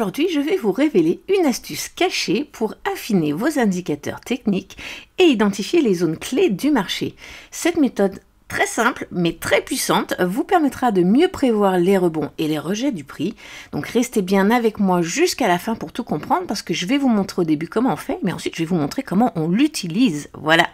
aujourd'hui je vais vous révéler une astuce cachée pour affiner vos indicateurs techniques et identifier les zones clés du marché. Cette méthode très simple mais très puissante vous permettra de mieux prévoir les rebonds et les rejets du prix. Donc restez bien avec moi jusqu'à la fin pour tout comprendre parce que je vais vous montrer au début comment on fait mais ensuite je vais vous montrer comment on l'utilise. Voilà.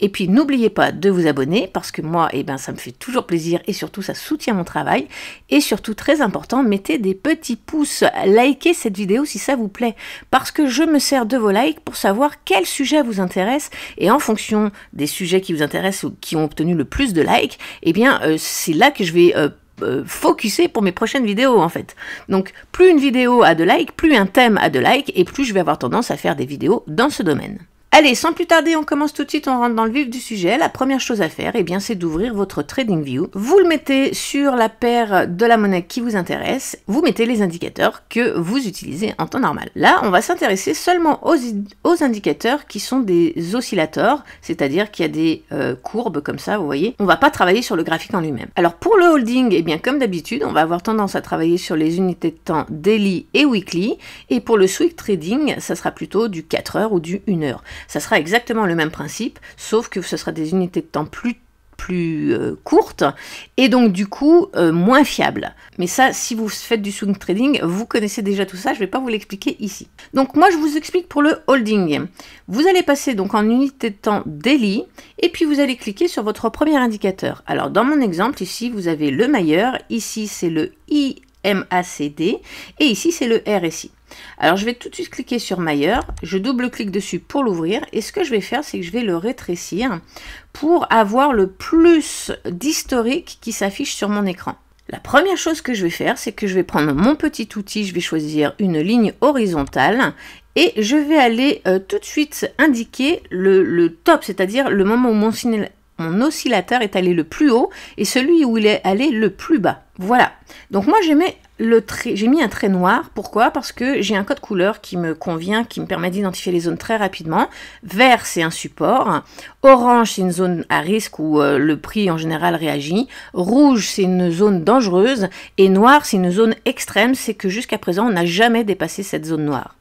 Et puis n'oubliez pas de vous abonner parce que moi eh ben, ça me fait toujours plaisir et surtout ça soutient mon travail. Et surtout très important, mettez des petits pouces, likez cette vidéo si ça vous plaît parce que je me sers de vos likes pour savoir quel sujet vous intéresse et en fonction des sujets qui vous intéressent ou qui ont obtenu le plus de like et eh bien euh, c'est là que je vais euh, euh, focuser pour mes prochaines vidéos en fait. Donc plus une vidéo a de likes, plus un thème a de likes et plus je vais avoir tendance à faire des vidéos dans ce domaine. Allez, sans plus tarder, on commence tout de suite, on rentre dans le vif du sujet. La première chose à faire, eh bien, c'est d'ouvrir votre trading view. Vous le mettez sur la paire de la monnaie qui vous intéresse. Vous mettez les indicateurs que vous utilisez en temps normal. Là, on va s'intéresser seulement aux, indicateurs qui sont des oscillateurs, c'est-à-dire qu'il y a des euh, courbes comme ça, vous voyez. On va pas travailler sur le graphique en lui-même. Alors pour le holding, eh bien, comme d'habitude, on va avoir tendance à travailler sur les unités de temps daily et weekly. Et pour le swing trading, ça sera plutôt du 4 heures ou du 1 heure ça sera exactement le même principe, sauf que ce sera des unités de temps plus plus euh, courtes et donc du coup euh, moins fiables. Mais ça, si vous faites du swing trading, vous connaissez déjà tout ça, je ne vais pas vous l'expliquer ici. Donc moi, je vous explique pour le holding. Vous allez passer donc en unité de temps daily et puis vous allez cliquer sur votre premier indicateur. Alors dans mon exemple, ici, vous avez le mailleur, ici c'est le IMACD et ici c'est le RSI. Alors je vais tout de suite cliquer sur mailleur, je double-clique dessus pour l'ouvrir et ce que je vais faire c'est que je vais le rétrécir pour avoir le plus d'historique qui s'affiche sur mon écran. La première chose que je vais faire, c'est que je vais prendre mon petit outil, je vais choisir une ligne horizontale et je vais aller euh, tout de suite indiquer le, top, c'est-à-dire le moment où mon, mon oscillateur est allé le plus haut et celui où il est allé le plus bas. Voilà. Donc moi, j'ai mis j'ai mis un trait noir. Pourquoi Parce que j'ai un code couleur qui me convient, qui me permet d'identifier les zones très rapidement. Vert, c'est un support. Orange, c'est une zone à risque où euh, le prix en général réagit. Rouge, c'est une zone dangereuse. Et noir, c'est une zone extrême. C'est que jusqu'à présent, on n'a jamais dépassé cette zone noire.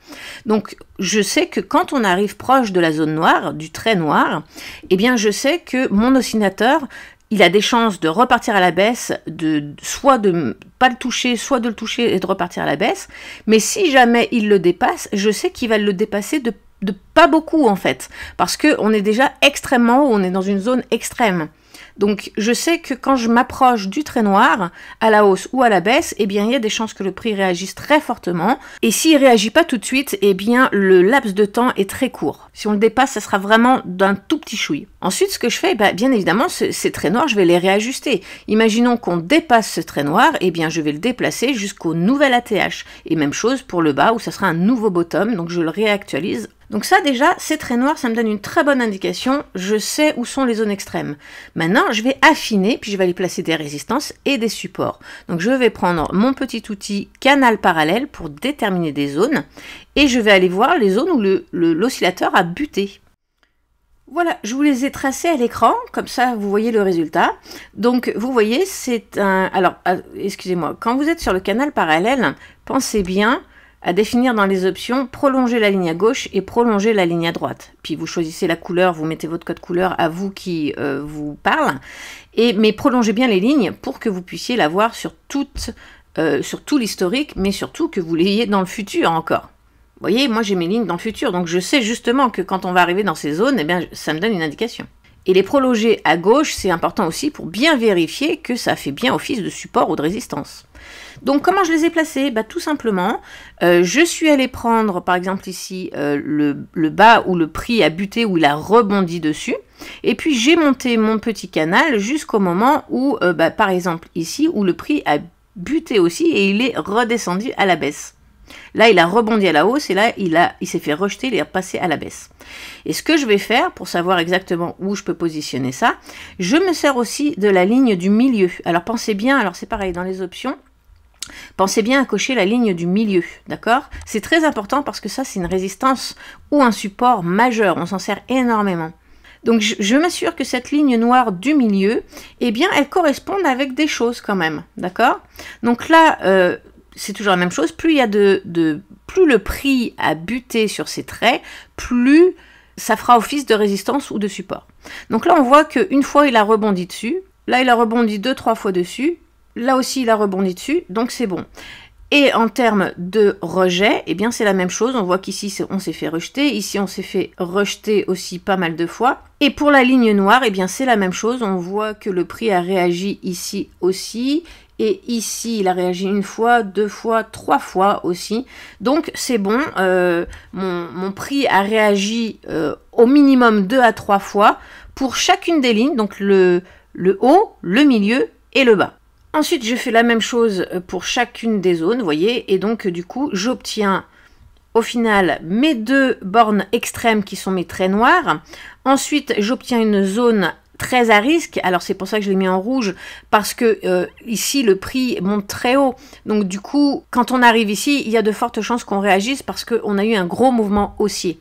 Donc, je sais que quand on arrive proche de la zone noire, du trait noir, eh bien, je sais que mon oscillateur il a des chances de repartir à la baisse, de soit de pas le toucher, soit de le toucher et de repartir à la baisse. Mais si jamais il le dépasse, je sais qu'il va le dépasser de, pas beaucoup en fait, parce que on est déjà extrêmement haut, on est dans une zone extrême. Donc je sais que quand je m'approche du trait noir, à la hausse ou à la baisse, eh bien il y a des chances que le prix réagisse très fortement. Et s'il ne réagit pas tout de suite, eh bien le laps de temps est très court. Si on le dépasse, ça sera vraiment d'un tout petit chouille. Ensuite, ce que je fais, bah, bien évidemment, ces traits noirs, je vais les réajuster. Imaginons qu'on dépasse ce trait noir, eh bien je vais le déplacer jusqu'au nouvel ATH. Et même chose pour le bas où ça sera un nouveau bottom, donc je le réactualise donc ça déjà, c'est très noir, ça me donne une très bonne indication, je sais où sont les zones extrêmes. Maintenant, je vais affiner, puis je vais aller placer des résistances et des supports. Donc je vais prendre mon petit outil canal parallèle pour déterminer des zones, et je vais aller voir les zones où l'oscillateur le, l'oscillateur a buté. Voilà, je vous les ai tracées à l'écran, comme ça vous voyez le résultat. Donc vous voyez, c'est un... Alors, euh, excusez-moi, quand vous êtes sur le canal parallèle, pensez bien à définir dans les options prolonger la ligne à gauche et prolonger la ligne à droite. Puis vous choisissez la couleur, vous mettez votre code couleur à vous qui euh, vous parle, et, mais prolongez bien les lignes pour que vous puissiez la voir euh, sur, tout l'historique, mais surtout que vous l'ayez dans le futur encore. Vous voyez, moi j'ai mes lignes dans le futur, donc je sais justement que quand on va arriver dans ces zones, eh bien, ça me donne une indication. Et les prolonger à gauche, c'est important aussi pour bien vérifier que ça fait bien office de support ou de résistance. Donc comment je les ai placés bah, Tout simplement, euh, je suis allée prendre par exemple ici euh, le, bas où le prix a buté, où il a rebondi dessus. Et puis j'ai monté mon petit canal jusqu'au moment où, euh, bah, par exemple ici, où le prix a buté aussi et il est redescendu à la baisse. Là, il a rebondi à la hausse et là, il, a, il s'est fait rejeter, il est repassé à la baisse. Et ce que je vais faire pour savoir exactement où je peux positionner ça, je me sers aussi de la ligne du milieu. Alors pensez bien, alors c'est pareil dans les options, Pensez bien à cocher la ligne du milieu, d'accord C'est très important parce que ça, c'est une résistance ou un support majeur. On s'en sert énormément. Donc je, m'assure que cette ligne noire du milieu, eh bien, elle correspond avec des choses quand même, d'accord Donc là, euh, c'est toujours la même chose. Plus il y a de, plus le prix a buté sur ces traits, plus ça fera office de résistance ou de support. Donc là, on voit qu'une fois il a rebondi dessus, là il a rebondi deux, trois fois dessus, Là aussi, il a rebondi dessus, donc c'est bon. Et en termes de rejet, eh bien c'est la même chose. On voit qu'ici on s'est fait rejeter, ici on s'est fait rejeter aussi pas mal de fois. Et pour la ligne noire, eh bien c'est la même chose. On voit que le prix a réagi ici aussi. Et ici, il a réagi une fois, deux fois, trois fois aussi. Donc c'est bon, euh, mon, prix a réagi euh, au minimum deux à trois fois pour chacune des lignes, donc le haut, le milieu et le bas. Ensuite, je fais la même chose euh, pour chacune des zones, vous voyez, et donc euh, du coup, j'obtiens au final mes deux bornes extrêmes qui sont mes traits noirs. Ensuite, j'obtiens une zone très à risque. Alors c'est pour ça que je l'ai mis en rouge parce que euh, ici le prix monte très haut. Donc du coup, quand on arrive ici, il y a de fortes chances qu'on réagisse parce qu'on a eu un gros mouvement haussier.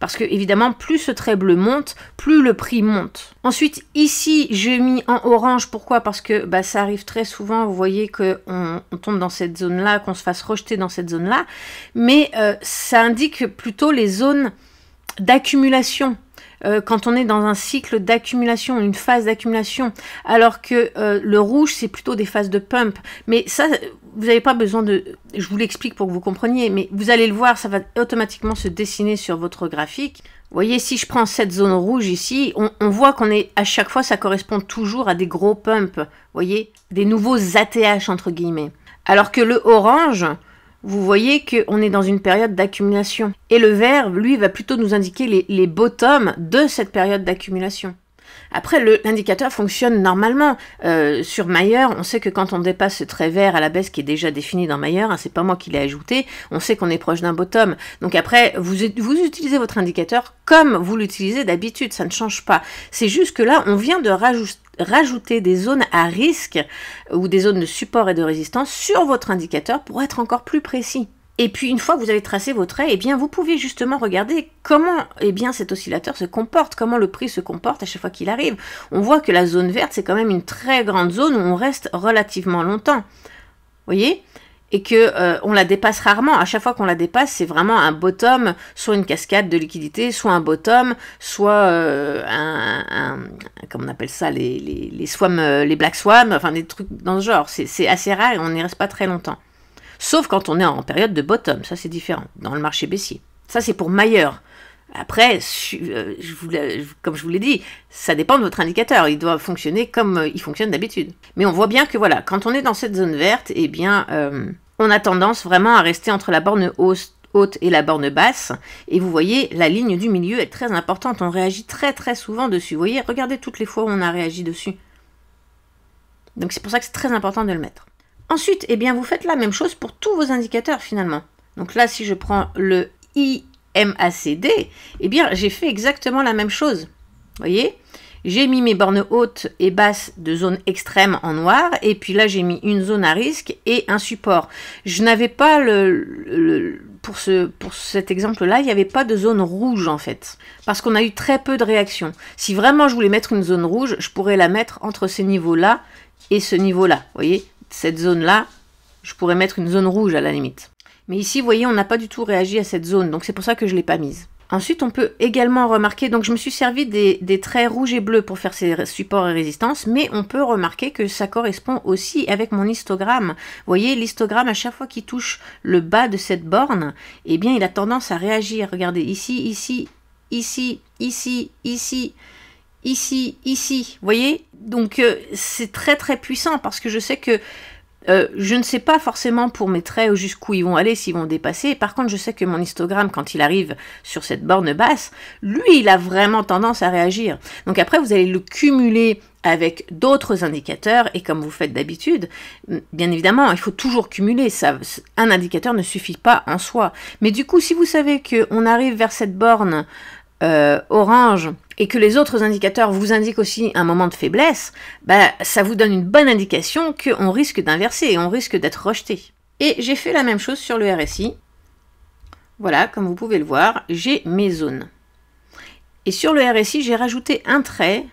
Parce que évidemment, plus ce trait bleu monte, plus le prix monte. Ensuite, ici, j'ai mis en orange. Pourquoi Parce que bah, ça arrive très souvent, vous voyez qu'on on tombe dans cette zone-là, qu'on se fasse rejeter dans cette zone-là. Mais euh, ça indique plutôt les zones d'accumulation euh, quand on est dans un cycle d'accumulation, une phase d'accumulation, alors que euh, le rouge, c'est plutôt des phases de pump. Mais ça, vous n'avez pas besoin de... Je vous l'explique pour que vous compreniez, mais vous allez le voir, ça va automatiquement se dessiner sur votre graphique. Vous voyez, si je prends cette zone rouge ici, on, voit qu'on est à chaque fois, ça correspond toujours à des gros pumps, vous voyez, des nouveaux ATH entre guillemets. Alors que le orange, vous voyez qu'on est dans une période d'accumulation. Et le vert, lui, va plutôt nous indiquer les, les bottoms de cette période d'accumulation. Après, l'indicateur fonctionne normalement. Euh, sur Mayer, on sait que quand on dépasse ce trait vert à la baisse qui est déjà défini dans Mayer, hein, c'est pas moi qui l'ai ajouté, on sait qu'on est proche d'un bottom. Donc après, vous, vous utilisez votre indicateur comme vous l'utilisez d'habitude, ça ne change pas. C'est juste que là, on vient de rajouter des zones à risque ou des zones de support et de résistance sur votre indicateur pour être encore plus précis. Et puis une fois que vous avez tracé vos traits, eh bien vous pouvez justement regarder comment eh bien, cet oscillateur se comporte, comment le prix se comporte à chaque fois qu'il arrive. On voit que la zone verte, c'est quand même une très grande zone où on reste relativement longtemps. Vous voyez et que euh, on la dépasse rarement. À chaque fois qu'on la dépasse, c'est vraiment un bottom, soit une cascade de liquidité, soit un bottom, soit euh, un, un, comment on appelle ça, les, les, les, swam, euh, les black swam, enfin des trucs dans ce genre. C'est assez rare et on n'y reste pas très longtemps. Sauf quand on est en période de bottom, ça c'est différent, dans le marché baissier. Ça c'est pour Mailleur. Après, euh, je comme je vous l'ai dit, ça dépend de votre indicateur. Il doit fonctionner comme euh, il fonctionne d'habitude. Mais on voit bien que voilà, quand on est dans cette zone verte, eh bien, euh, on a tendance vraiment à rester entre la borne haute et la borne basse. Et vous voyez, la ligne du milieu est très importante. On réagit très très souvent dessus. Vous voyez, regardez toutes les fois où on a réagi dessus. Donc c'est pour ça que c'est très important de le mettre. Ensuite, eh bien, vous faites la même chose pour tous vos indicateurs finalement. Donc là, si je prends le IMACD, eh bien, j'ai fait exactement la même chose. voyez J'ai mis mes bornes hautes et basses de zone extrême en noir, et puis là, j'ai mis une zone à risque et un support. Je n'avais pas le, pour, ce, pour cet exemple-là, il n'y avait pas de zone rouge en fait, parce qu'on a eu très peu de réactions. Si vraiment je voulais mettre une zone rouge, je pourrais la mettre entre ces niveaux-là et ce niveau-là, voyez cette zone-là, je pourrais mettre une zone rouge à la limite. Mais ici, vous voyez, on n'a pas du tout réagi à cette zone, donc c'est pour ça que je ne l'ai pas mise. Ensuite, on peut également remarquer, donc je me suis servi des, traits rouges et bleus pour faire ces supports et résistances, mais on peut remarquer que ça correspond aussi avec mon histogramme. Vous voyez, l'histogramme, à chaque fois qu'il touche le bas de cette borne, eh bien, il a tendance à réagir. Regardez, ici, ici, ici, ici, ici, ici, ici. Vous voyez Donc euh, c'est très très puissant parce que je sais que euh, je ne sais pas forcément pour mes traits jusqu'où ils vont aller, s'ils vont dépasser. Par contre, je sais que mon histogramme, quand il arrive sur cette borne basse, lui, il a vraiment tendance à réagir. Donc après, vous allez le cumuler avec d'autres indicateurs et comme vous faites d'habitude, mm, bien évidemment, il faut toujours cumuler. Ça, un indicateur ne suffit pas en soi. Mais du coup, si vous savez qu'on arrive vers cette borne euh, orange et que les autres indicateurs vous indiquent aussi un moment de faiblesse, bah, ça vous donne une bonne indication qu'on risque d'inverser et on risque d'être rejeté. Et j'ai fait la même chose sur le RSI. Voilà, comme vous pouvez le voir, j'ai mes zones. Et sur le RSI, j'ai rajouté un trait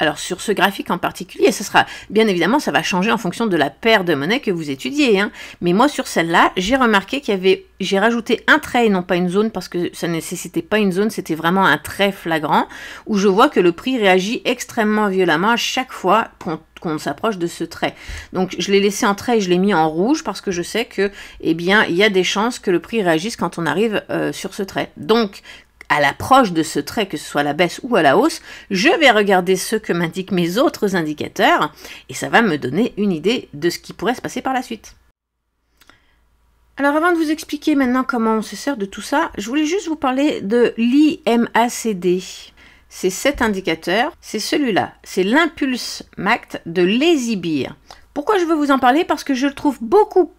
alors sur ce graphique en particulier, ce sera bien évidemment ça va changer en fonction de la paire de monnaie que vous étudiez. Hein. Mais moi sur celle-là, j'ai remarqué qu'il y avait, j'ai rajouté un trait et non pas une zone parce que ça ne nécessitait pas une zone, c'était vraiment un trait flagrant où je vois que le prix réagit extrêmement violemment à chaque fois qu'on s'approche de ce trait. Donc je l'ai laissé en trait et je l'ai mis en rouge parce que je sais que eh bien il y a des chances que le prix réagisse quand on arrive euh, sur ce trait. Donc à l'approche de ce trait, que ce soit à la baisse ou à la hausse, je vais regarder ce que m'indiquent mes autres indicateurs et ça va me donner une idée de ce qui pourrait se passer par la suite. Alors avant de vous expliquer maintenant comment on se sert de tout ça, je voulais juste vous parler de l'IMACD. C'est cet indicateur, c'est celui-là, c'est l'impulse MACT de l'Esibir. Pourquoi je veux vous en parler Parce que je le trouve beaucoup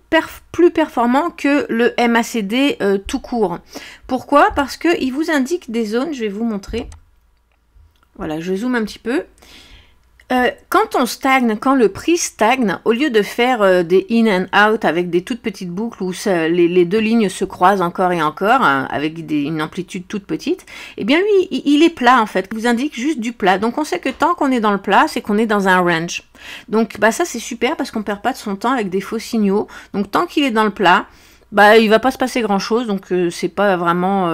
plus performant que le MACD euh, tout court. Pourquoi Parce qu'il vous indique des zones, je vais vous montrer. Voilà, je zoome un petit peu. Euh, quand on stagne, quand le prix stagne, au lieu de faire euh, des in and out avec des toutes petites boucles où les, deux lignes se croisent encore et encore hein, avec une amplitude toute petite, eh bien lui, il, est plat en fait, il vous indique juste du plat. Donc on sait que tant qu'on est dans le plat, c'est qu'on est dans un range. Donc bah ça c'est super parce qu'on perd pas de son temps avec des faux signaux. Donc tant qu'il est dans le plat, bah il va pas se passer grand chose, donc euh, c'est pas vraiment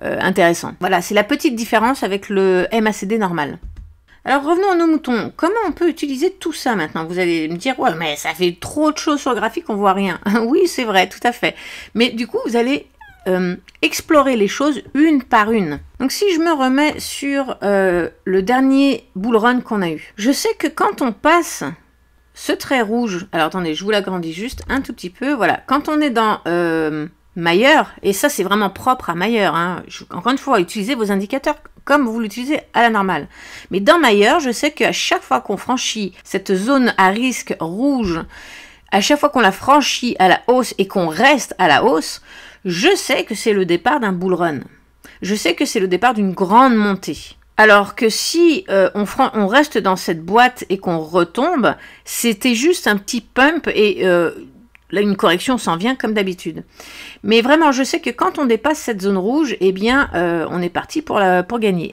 intéressant. Voilà, c'est la petite différence avec le MACD normal. Alors revenons à nos moutons. Comment on peut utiliser tout ça maintenant Vous allez me dire, ouais, mais ça fait trop de choses sur le graphique, on voit rien. oui, c'est vrai, tout à fait. Mais du coup, vous allez euh, explorer les choses une par une. Donc si je me remets sur euh, le dernier bull run qu'on a eu, je sais que quand on passe ce trait rouge, alors attendez, je vous l'agrandis juste un tout petit peu, voilà, quand on est dans euh, Mayer, et ça c'est vraiment propre à Mayer, hein. encore une fois, utilisez vos indicateurs comme vous l'utilisez à la normale. Mais dans Mayer, je sais qu'à chaque fois qu'on franchit cette zone à risque rouge, à chaque fois qu'on la franchit à la hausse et qu'on reste à la hausse, je sais que c'est le départ d'un bull run. Je sais que c'est le départ d'une grande montée. Alors que si euh, on, on, reste dans cette boîte et qu'on retombe, c'était juste un petit pump et euh, Là, une correction s'en vient comme d'habitude. Mais vraiment, je sais que quand on dépasse cette zone rouge, eh bien, euh, on est parti pour, gagner.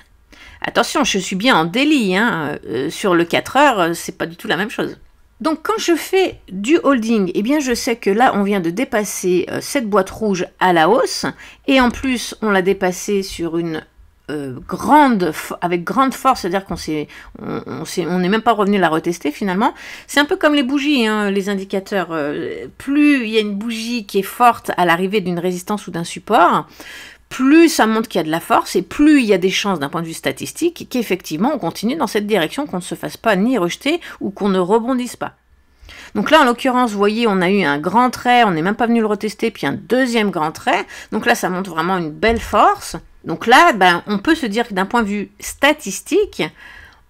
Attention, je suis bien en délit. Hein, euh, sur le 4 heures, euh, c'est pas du tout la même chose. Donc quand je fais du holding, eh bien je sais que là on vient de dépasser cette boîte rouge à la hausse et en plus on l'a dépassée sur une euh, grande, avec grande force, c'est-à-dire qu'on s'est, on, n'est même pas revenu la retester finalement. C'est un peu comme les bougies, hein, les indicateurs. Euh, plus il y a une bougie qui est forte à l'arrivée d'une résistance ou d'un support, plus ça montre qu'il y a de la force et plus il y a des chances d'un point de vue statistique qu'effectivement on continue dans cette direction, qu'on ne se fasse pas ni rejeter ou qu'on ne rebondisse pas. Donc là, en l'occurrence, vous voyez, on a eu un grand trait, on n'est même pas venu le retester, puis un deuxième grand trait. Donc là, ça montre vraiment une belle force. Donc là, ben, on peut se dire que d'un point de vue statistique,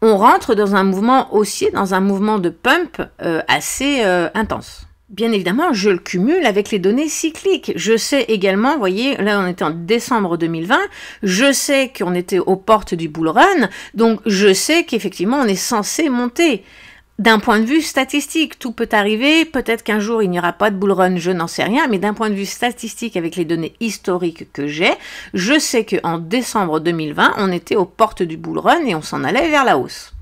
on rentre dans un mouvement haussier, dans un mouvement de pump euh, assez euh, intense. Bien évidemment, je le cumule avec les données cycliques. Je sais également, vous voyez, là on était en décembre 2020, je sais qu'on était aux portes du bull run, donc je sais qu'effectivement on est censé monter d'un point de vue statistique, tout peut arriver. Peut-être qu'un jour il n'y aura pas de bull run, je n'en sais rien. Mais d'un point de vue statistique, avec les données historiques que j'ai, je sais qu'en décembre 2020, on était aux portes du bull run et on s'en allait vers la hausse.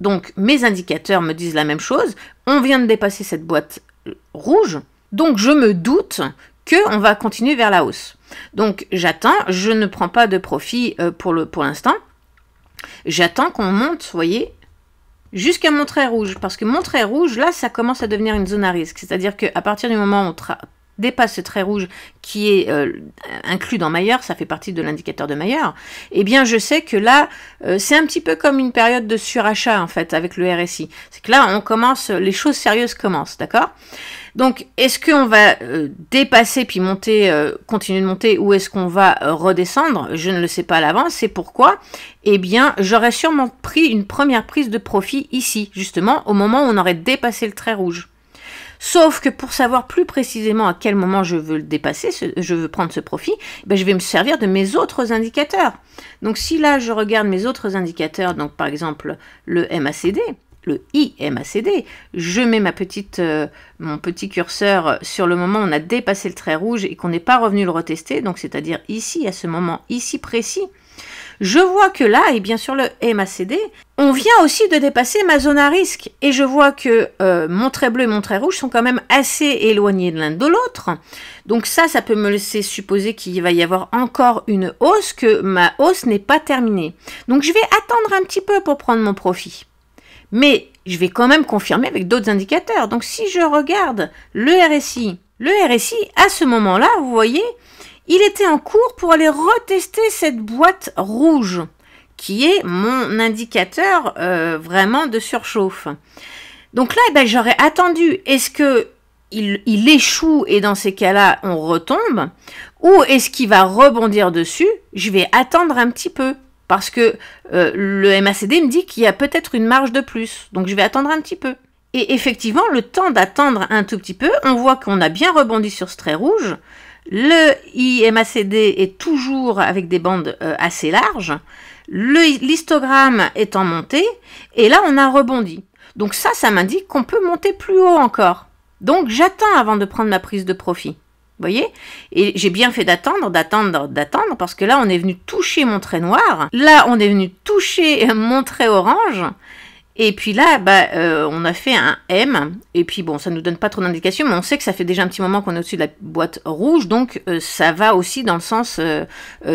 Donc mes indicateurs me disent la même chose. On vient de dépasser cette boîte euh, rouge, donc je me doute qu'on va continuer vers la hausse. Donc j'attends, je ne prends pas de profit euh, pour l'instant. Pour J'attends qu'on monte, vous voyez, jusqu'à mon trait rouge. Parce que mon trait rouge, là, ça commence à devenir une zone à risque. C'est-à-dire qu'à partir du moment où on dépasse ce trait rouge qui est euh, inclus dans Mayer, ça fait partie de l'indicateur de Mayer, eh bien je sais que là, euh, c'est un petit peu comme une période de surachat en fait avec le RSI. C'est que là, on commence, les choses sérieuses commencent, d'accord donc, est-ce qu'on va euh, dépasser puis monter, euh, continuer de monter, ou est-ce qu'on va euh, redescendre Je ne le sais pas à l'avance. C'est pourquoi, eh bien, j'aurais sûrement pris une première prise de profit ici, justement, au moment où on aurait dépassé le trait rouge. Sauf que pour savoir plus précisément à quel moment je veux le dépasser, je veux prendre ce profit, eh ben, je vais me servir de mes autres indicateurs. Donc si là je regarde mes autres indicateurs, donc par exemple le MACD, le IMACD, je mets ma petite, euh, mon petit curseur sur le moment où on a dépassé le trait rouge et qu'on n'est pas revenu le retester, donc c'est-à-dire ici, à ce moment ici précis, je vois que là, et eh bien sur le MACD, on vient aussi de dépasser ma zone à risque. Et je vois que euh, mon trait bleu et mon trait rouge sont quand même assez éloignés l'un de l'autre. Donc ça, ça peut me laisser supposer qu'il va y avoir encore une hausse, que ma hausse n'est pas terminée. Donc je vais attendre un petit peu pour prendre mon profit. Mais je vais quand même confirmer avec d'autres indicateurs. Donc si je regarde le RSI, le RSI, à ce moment-là, vous voyez, il était en cours pour aller retester cette boîte rouge, qui est mon indicateur euh, vraiment de surchauffe. Donc là, eh ben, j'aurais attendu, est-ce que il échoue et dans ces cas-là, on retombe Ou est-ce qu'il va rebondir dessus Je vais attendre un petit peu parce que euh, le MACD me dit qu'il y a peut-être une marge de plus, donc je vais attendre un petit peu. Et effectivement, le temps d'attendre un tout petit peu, on voit qu'on a bien rebondi sur ce trait rouge. Le IMACD est toujours avec des bandes euh, assez larges. L'histogramme est en montée. Et là, on a rebondi. Donc ça, ça m'indique qu'on peut monter plus haut encore. Donc j'attends avant de prendre ma prise de profit voyez Et j'ai bien fait d'attendre, d'attendre, d'attendre, parce que là, on est venu toucher mon trait noir. Là, on est venu toucher mon trait orange. Et puis là, bah, euh, on a fait un M. Et puis bon, ça ne nous donne pas trop d'indications, mais on sait que ça fait déjà un petit moment qu'on est au-dessus de la boîte rouge, donc euh, ça va aussi dans le sens euh,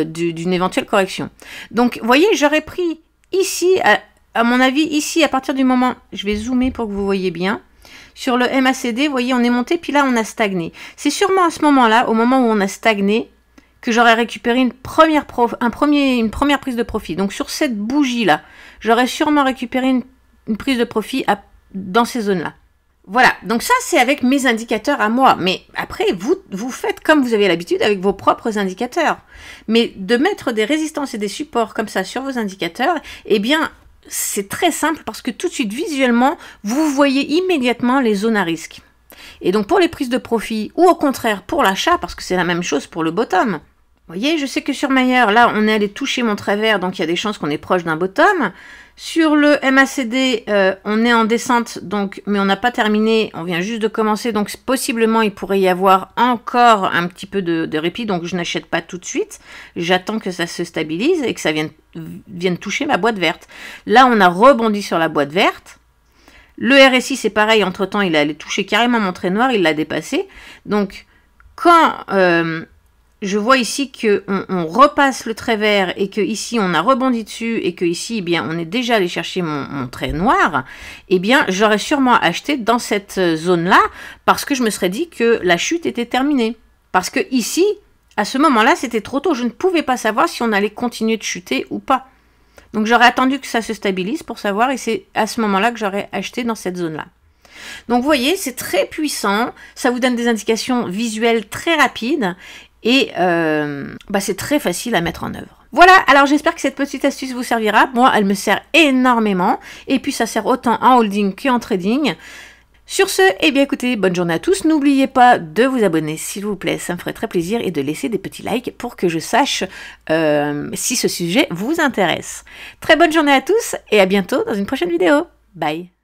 d'une éventuelle correction. Donc, vous voyez, j'aurais pris ici, à, à mon avis, ici, à partir du moment... Je vais zoomer pour que vous voyez bien sur le MACD, vous voyez, on est monté, puis là, on a stagné. C'est sûrement à ce moment-là, au moment où on a stagné, que j'aurais récupéré une première, prise de profit. Donc sur cette bougie-là, j'aurais sûrement récupéré une, prise de profit dans ces zones-là. Voilà, donc ça c'est avec mes indicateurs à moi. Mais après, vous, vous faites comme vous avez l'habitude avec vos propres indicateurs. Mais de mettre des résistances et des supports comme ça sur vos indicateurs, eh bien, c'est très simple parce que tout de suite visuellement, vous voyez immédiatement les zones à risque. Et donc pour les prises de profit ou au contraire pour l'achat, parce que c'est la même chose pour le bottom. Vous voyez, je sais que sur Mayer, là, on est allé toucher mon travers, donc il y a des chances qu'on est proche d'un bottom. Sur le MACD, euh, on est en descente, donc, mais on n'a pas terminé, on vient juste de commencer, donc possiblement il pourrait y avoir encore un petit peu de, répit, donc je n'achète pas tout de suite, j'attends que ça se stabilise et que ça vienne, toucher ma boîte verte. Là, on a rebondi sur la boîte verte. Le RSI, c'est pareil, entre-temps, il allait toucher carrément mon trait noir, il l'a dépassé. Donc, quand euh, je vois ici que on, repasse le trait vert et que ici on a rebondi dessus et que ici eh bien on est déjà allé chercher mon, trait noir, eh bien j'aurais sûrement acheté dans cette zone là parce que je me serais dit que la chute était terminée. Parce que ici, à ce moment-là, c'était trop tôt. Je ne pouvais pas savoir si on allait continuer de chuter ou pas. Donc j'aurais attendu que ça se stabilise pour savoir et c'est à ce moment-là que j'aurais acheté dans cette zone-là. Donc vous voyez, c'est très puissant, ça vous donne des indications visuelles très rapides et euh, bah, c'est très facile à mettre en œuvre. Voilà, alors j'espère que cette petite astuce vous servira. Moi, elle me sert énormément. Et puis, ça sert autant en holding qu'en trading. Sur ce, eh bien écoutez, bonne journée à tous. N'oubliez pas de vous abonner, s'il vous plaît, ça me ferait très plaisir, et de laisser des petits likes pour que je sache euh, si ce sujet vous intéresse. Très bonne journée à tous, et à bientôt dans une prochaine vidéo. Bye